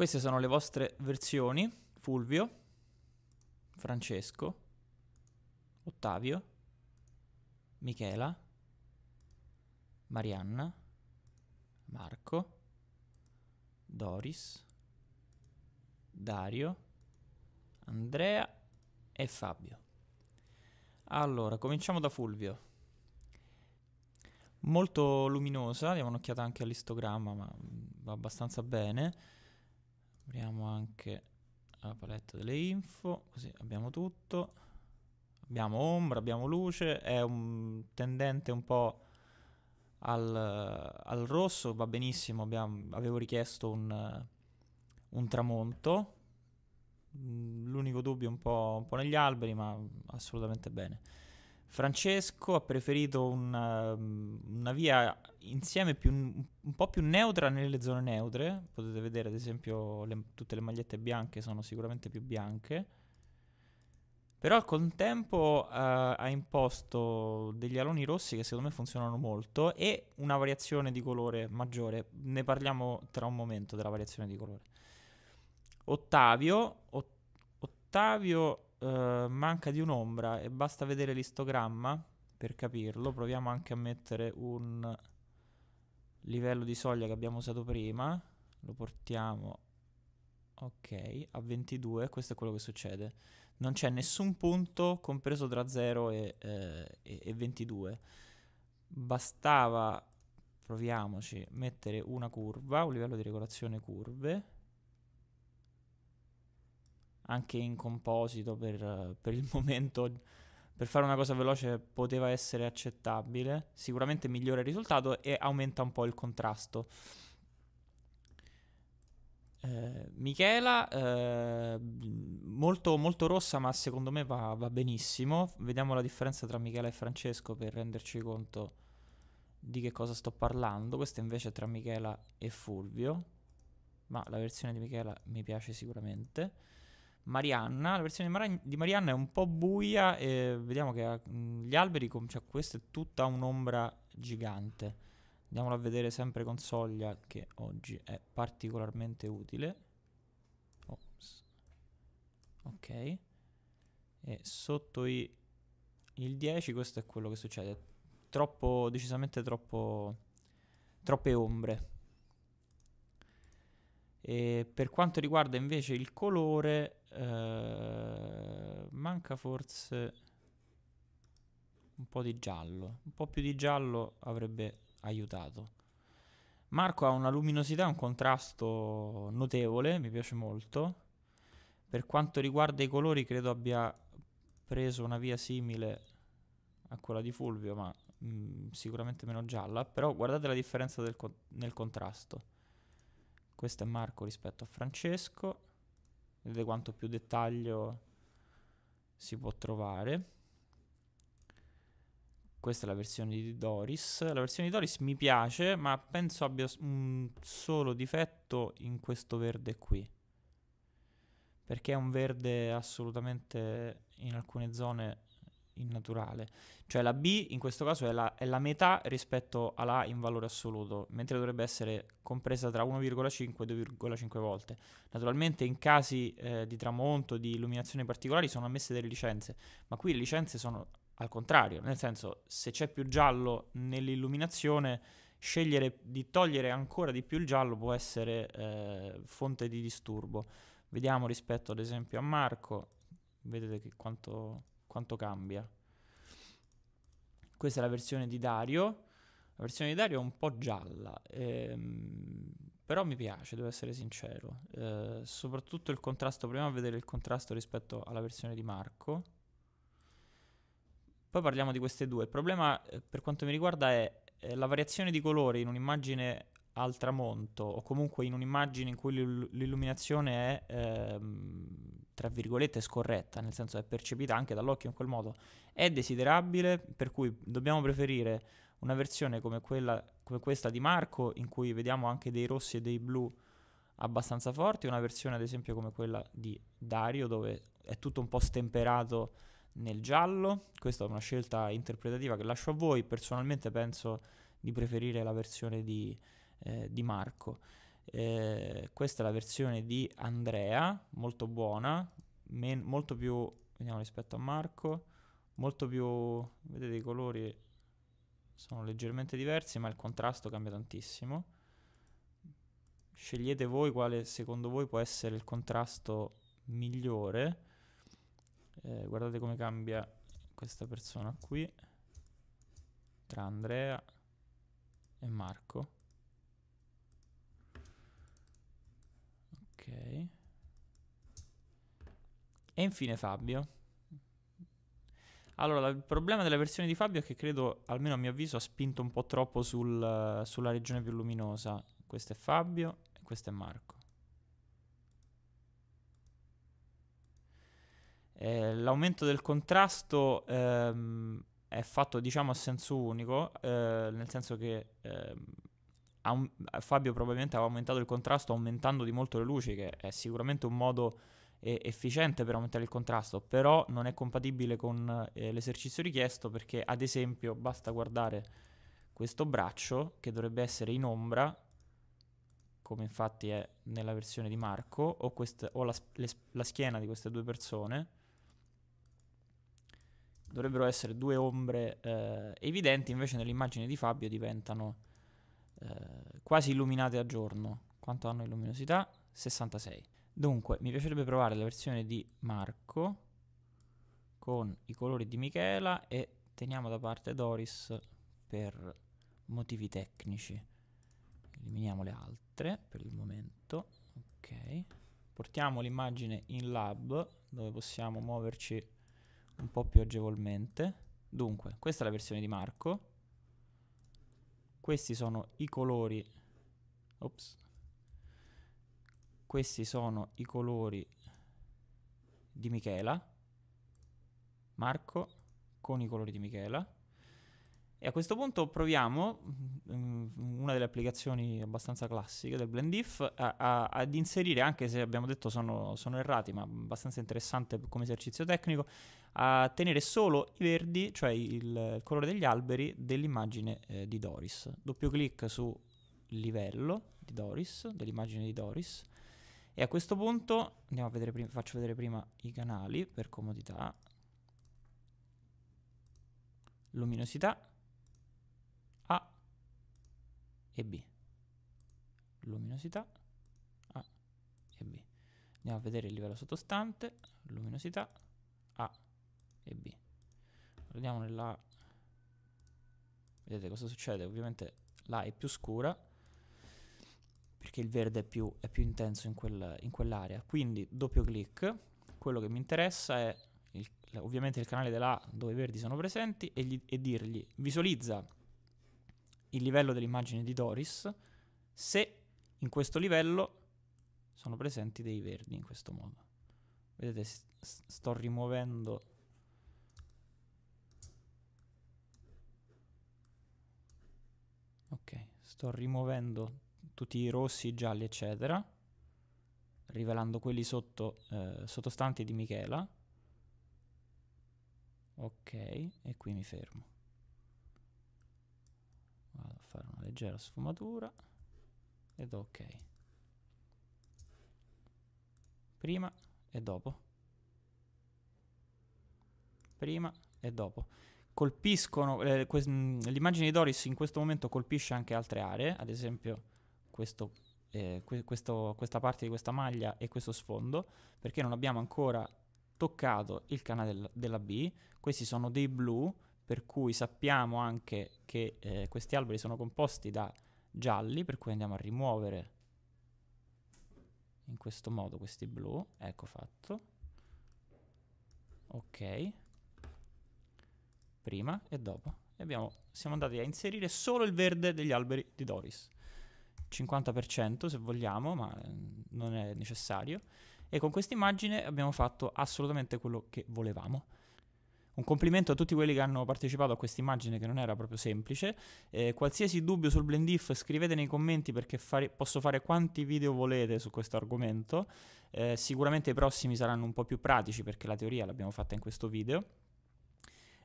Queste sono le vostre versioni, Fulvio, Francesco, Ottavio, Michela, Marianna, Marco, Doris, Dario, Andrea e Fabio. Allora, cominciamo da Fulvio. Molto luminosa, diamo un'occhiata anche all'istogramma, ma va abbastanza bene apriamo anche la paletta delle info, così abbiamo tutto. Abbiamo ombra, abbiamo luce, è un tendente un po' al, al rosso, va benissimo, abbiamo, avevo richiesto un, un tramonto, l'unico dubbio un po', un po', negli alberi, ma assolutamente bene. Francesco ha preferito una, um, una via insieme più, un po' più neutra nelle zone neutre. Potete vedere, ad esempio, le, tutte le magliette bianche sono sicuramente più bianche. Però al contempo eh, ha imposto degli aloni rossi che secondo me funzionano molto e una variazione di colore maggiore. Ne parliamo tra un momento della variazione di colore. Ottavio, Ottavio eh, manca di un'ombra e basta vedere l'istogramma per capirlo. Proviamo anche a mettere un livello di soglia che abbiamo usato prima. Lo portiamo ok a 22. Questo è quello che succede. Non c'è nessun punto compreso tra 0 e, eh, e 22. Bastava proviamoci mettere una curva, un livello di regolazione curve anche in composito per, per il momento per fare una cosa veloce poteva essere accettabile, sicuramente migliora il risultato e aumenta un po' il contrasto. Eh, Michela, eh, molto, molto, rossa, ma secondo me va, va, benissimo. Vediamo la differenza tra Michela e Francesco per renderci conto di che cosa sto parlando. Questa invece è tra Michela e Fulvio, ma la versione di Michela mi piace sicuramente. Marianna. La versione Mar- di Marianna è un po' buia e vediamo che ha, gli alberi, com- cioè questa è tutta un'ombra gigante. Andiamola a vedere sempre con soglia che oggi è particolarmente utile. Ops. Ok. E sotto i, il 10 questo è quello che succede. Troppo, decisamente troppo, troppe ombre. E per quanto riguarda invece il colore, eh, manca forse un po' di giallo. Un po' più di giallo avrebbe aiutato. Marco ha una luminosità, un contrasto notevole, mi piace molto. Per quanto riguarda i colori, credo abbia preso una via simile a quella di Fulvio, ma mh, mm, sicuramente meno gialla. Però guardate la differenza co- nel contrasto questo è Marco rispetto a Francesco vedete quanto più dettaglio si può trovare questa è la versione di Doris la versione di Doris mi piace ma penso abbia un solo difetto in questo verde qui perché è un verde assolutamente in alcune zone in naturale. Cioè la B in questo caso è la, è la metà rispetto alla A in valore assoluto, mentre dovrebbe essere compresa tra 1,5 e 2,5 volte. Naturalmente in casi eh, di tramonto, di illuminazioni particolari sono ammesse delle licenze, ma qui le licenze sono al contrario, nel senso se c'è più giallo nell'illuminazione scegliere di togliere ancora di più il giallo può essere eh, fonte di disturbo. Vediamo rispetto ad esempio a Marco, vedete che quanto quanto cambia. Questa è la versione di Dario. La versione di Dario è un po' gialla, ehm, però mi piace, devo essere sincero. Eh, soprattutto il contrasto, proviamo a vedere il contrasto rispetto alla versione di Marco. Poi parliamo di queste due. Il problema eh, per quanto mi riguarda è eh, la variazione di colore in un'immagine al tramonto o comunque in un'immagine in cui l'illuminazione è ehm, tra virgolette scorretta, nel senso è percepita anche dall'occhio in quel modo, è desiderabile, per cui dobbiamo preferire una versione come, quella, come questa di Marco, in cui vediamo anche dei rossi e dei blu abbastanza forti, una versione ad esempio come quella di Dario, dove è tutto un po' stemperato nel giallo, questa è una scelta interpretativa che lascio a voi, personalmente penso di preferire la versione di, eh, di Marco. Eh, questa è la versione di Andrea, molto buona, men- molto più, vediamo rispetto a Marco, molto più, vedete i colori sono leggermente diversi, ma il contrasto cambia tantissimo. Scegliete voi quale secondo voi può essere il contrasto migliore. Eh, guardate come cambia questa persona qui tra Andrea e Marco. E infine Fabio. Allora, il problema della versione di Fabio è che credo, almeno a mio avviso, ha spinto un po' troppo sul, sulla regione più luminosa. Questo è Fabio e questo è Marco. Eh, l'aumento del contrasto ehm, è fatto, diciamo, a senso unico, eh, nel senso che... Ehm, Fabio probabilmente aveva aumentato il contrasto aumentando di molto le luci, che è sicuramente un modo efficiente per aumentare il contrasto, però non è compatibile con eh, l'esercizio richiesto perché ad esempio basta guardare questo braccio che dovrebbe essere in ombra, come infatti è nella versione di Marco, o, quest- o la, le, la schiena di queste due persone dovrebbero essere due ombre eh, evidenti, invece nell'immagine di Fabio diventano eh, quasi illuminate a giorno. Quanto hanno in luminosità? 66. Dunque, mi piacerebbe provare la versione di Marco con i colori di Michela e teniamo da parte Doris per motivi tecnici. Eliminiamo le altre per il momento. Ok. Portiamo l'immagine in lab dove possiamo muoverci un po' più agevolmente. Dunque, questa è la versione di Marco questi sono i colori. Ops. Questi sono i colori di Michela. Marco con i colori di Michela. E a questo punto proviamo mm, una delle applicazioni abbastanza classiche del Blendif a, ad inserire, anche se abbiamo detto sono, sono, errati, ma abbastanza interessante come esercizio tecnico, a tenere solo i verdi, cioè il, il colore degli alberi, dell'immagine eh, di Doris. Doppio clic su livello di Doris, dell'immagine di Doris. E a questo punto andiamo a vedere prima, faccio vedere prima i canali per comodità. Luminosità e B. Luminosità A e B. Andiamo a vedere il livello sottostante, luminosità A e B. Guardiamo nella Vedete cosa succede? Ovviamente la è più scura perché il verde è più, è più intenso in, quel, in quell'area. Quindi doppio clic, quello che mi interessa è il, ovviamente il canale della dove i verdi sono presenti e, gli, e dirgli visualizza il livello dell'immagine di Doris se in questo livello sono presenti dei verdi in questo modo. Vedete, s- sto rimuovendo Ok, sto rimuovendo tutti i rossi, i gialli, eccetera, rivelando quelli sotto, eh, sottostanti di Michela. Ok, e qui mi fermo fare una leggera sfumatura ed ok prima e dopo prima e dopo colpiscono eh, mm, l'immagine di Doris in questo momento colpisce anche altre aree ad esempio questo, eh, que questo, questa parte di questa maglia e questo sfondo perché non abbiamo ancora toccato il canale del della B questi sono dei blu per cui sappiamo anche che eh, questi alberi sono composti da gialli, per cui andiamo a rimuovere in questo modo questi blu, ecco fatto, ok, prima e dopo, e abbiamo, siamo andati a inserire solo il verde degli alberi di Doris, 50% se vogliamo, ma mm, non è necessario, e con questa immagine abbiamo fatto assolutamente quello che volevamo. Un complimento a tutti quelli che hanno partecipato a questa immagine che non era proprio semplice. Eh, qualsiasi dubbio sul Blendif scrivete nei commenti perché fare, posso fare quanti video volete su questo argomento. Eh, sicuramente i prossimi saranno un po' più pratici perché la teoria l'abbiamo fatta in questo video.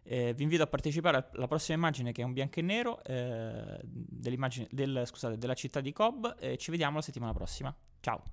Eh, vi invito a partecipare alla prossima immagine che è un bianco e nero eh, del, scusate, della città di Cobb e ci vediamo la settimana prossima. Ciao!